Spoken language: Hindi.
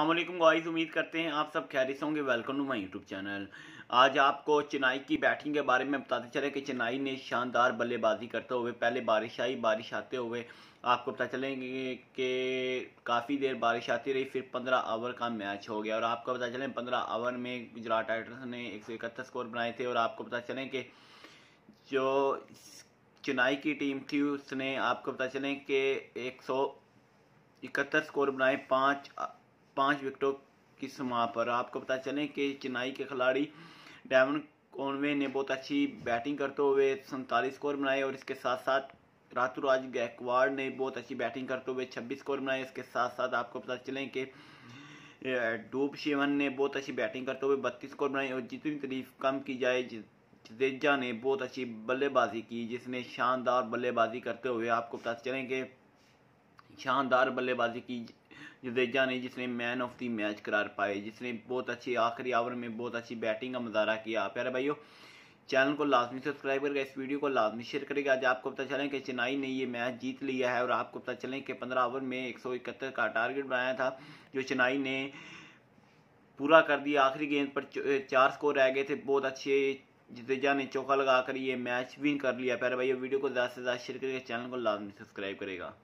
अल्लाम गाइज उम्मीद करते हैं आप सब खैरिस होंगे welcome to my YouTube channel आज आपको चेन्नई की बैटिंग के बारे में बताते चले कि चेन्नई ने शानदार बल्लेबाजी करते हुए पहले बारिश आई बारिश आते हुए आपको पता चलेंगे कि काफ़ी देर बारिश आती रही फिर पंद्रह ओवर का मैच हो गया और आपको पता चले पंद्रह ओवर में गुजरात टाइटन्स ने एक स्कोर बनाए थे और आपको पता चलें कि जो चेन्नई की टीम थी उसने आपको पता चलें कि एक इकहत्तर स्कोर बनाए पाँच पाँच विकेटों की सीमा पर आपको पता चले कि चेन्नई के खिलाड़ी डेवन कॉनवे ने बहुत अच्छी बैटिंग करते हुए सैंतालीस स्कोर बनाए और इसके साथ साथ रातुराज गायकवाड़ ने बहुत अच्छी बैटिंग करते हुए 26 स्कोर बनाए इसके साथ साथ आपको पता चले कि डूब शिवन ने बहुत अच्छी बैटिंग करते हुए बत्तीस स्कोर बनाए और जितनी तारीफ कम की जाए जेजा ने बहुत अच्छी बल्लेबाजी की जिसने शानदार बल्लेबाजी करते हुए आपको पता चले कि शानदार बल्लेबाजी की जडेजा ने जिसने मैन ऑफ द मैच करार पाए जिसने बहुत अच्छी आखिरी आवर में बहुत अच्छी बैटिंग का मुजहरा किया प्यारे भाइयों चैनल को लाजमी सब्सक्राइब करेगा इस वीडियो को लाजमी शेयर करेगा आज आपको पता चलें कि चेन्नई ने ये मैच जीत लिया है और आपको पता चलें कि पंद्रह ओवर में एक सौ इकहत्तर का टारगेट बनाया था जो चेन्नई ने पूरा कर दिया आखिरी गेंद पर चार स्कोर रह गए थे बहुत अच्छे जडेजा ने चौका लगाकर ये मैच विन कर लिया प्यारे भाई वीडियो को ज़्यादा से ज़्यादा शेयर करेगा चैनल को लाजमी सब्सक्राइब करेगा